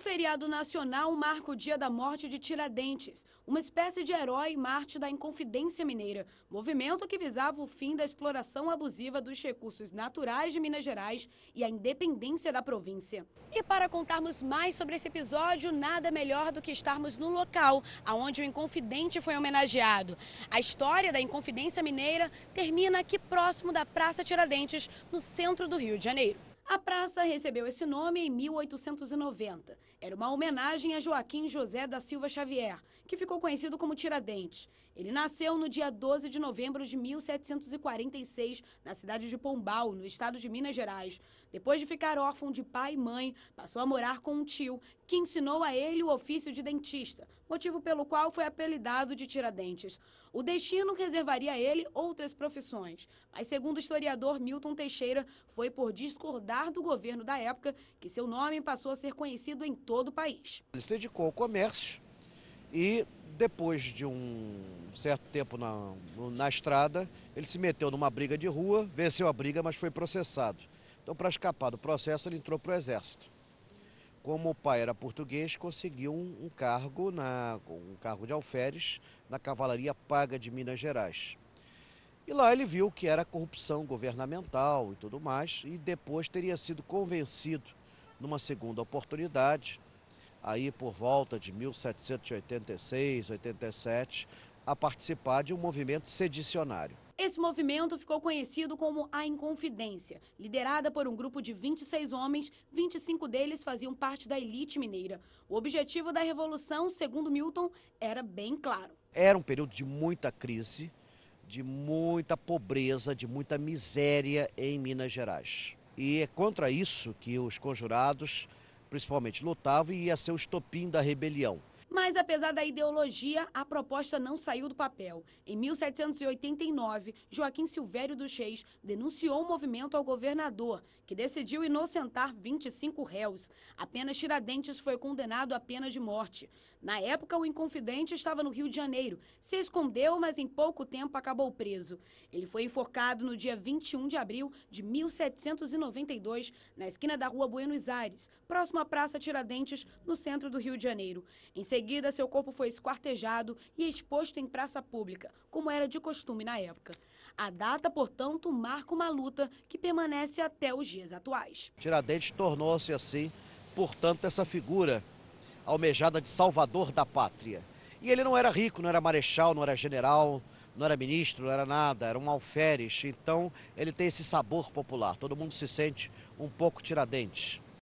feriado nacional marca o dia da morte de Tiradentes, uma espécie de herói Marte da Inconfidência Mineira, movimento que visava o fim da exploração abusiva dos recursos naturais de Minas Gerais e a independência da província. E para contarmos mais sobre esse episódio, nada melhor do que estarmos no local aonde o Inconfidente foi homenageado. A história da Inconfidência Mineira termina aqui próximo da Praça Tiradentes, no centro do Rio de Janeiro. A praça recebeu esse nome em 1890. Era uma homenagem a Joaquim José da Silva Xavier, que ficou conhecido como Tiradentes. Ele nasceu no dia 12 de novembro de 1746, na cidade de Pombal, no estado de Minas Gerais. Depois de ficar órfão de pai e mãe, passou a morar com um tio, que ensinou a ele o ofício de dentista, motivo pelo qual foi apelidado de Tiradentes. O destino reservaria a ele outras profissões, mas segundo o historiador Milton Teixeira, foi por discordar do governo da época, que seu nome passou a ser conhecido em todo o país. Ele se dedicou ao comércio e depois de um certo tempo na, na estrada, ele se meteu numa briga de rua, venceu a briga, mas foi processado. Então, para escapar do processo, ele entrou para o Exército. Como o pai era português, conseguiu um, um cargo, na, um cargo de alferes, na Cavalaria Paga de Minas Gerais. E lá ele viu que era corrupção governamental e tudo mais, e depois teria sido convencido, numa segunda oportunidade, aí por volta de 1786, 87, a participar de um movimento sedicionário. Esse movimento ficou conhecido como a Inconfidência, liderada por um grupo de 26 homens, 25 deles faziam parte da elite mineira. O objetivo da revolução, segundo Milton, era bem claro. Era um período de muita crise, de muita pobreza, de muita miséria em Minas Gerais. E é contra isso que os conjurados, principalmente, lutavam e ia ser o estopim da rebelião. Mas, apesar da ideologia, a proposta não saiu do papel. Em 1789, Joaquim Silvério dos Reis denunciou o movimento ao governador, que decidiu inocentar 25 réus. Apenas Tiradentes foi condenado à pena de morte. Na época, o inconfidente estava no Rio de Janeiro, se escondeu, mas em pouco tempo acabou preso. Ele foi enforcado no dia 21 de abril de 1792, na esquina da rua Buenos Aires, próximo à Praça Tiradentes, no centro do Rio de Janeiro. Em seguida, seu corpo foi esquartejado e exposto em praça pública, como era de costume na época. A data, portanto, marca uma luta que permanece até os dias atuais. Tiradentes tornou-se assim, portanto, essa figura almejada de salvador da pátria. E ele não era rico, não era marechal, não era general, não era ministro, não era nada, era um alferes. Então ele tem esse sabor popular, todo mundo se sente um pouco tiradentes.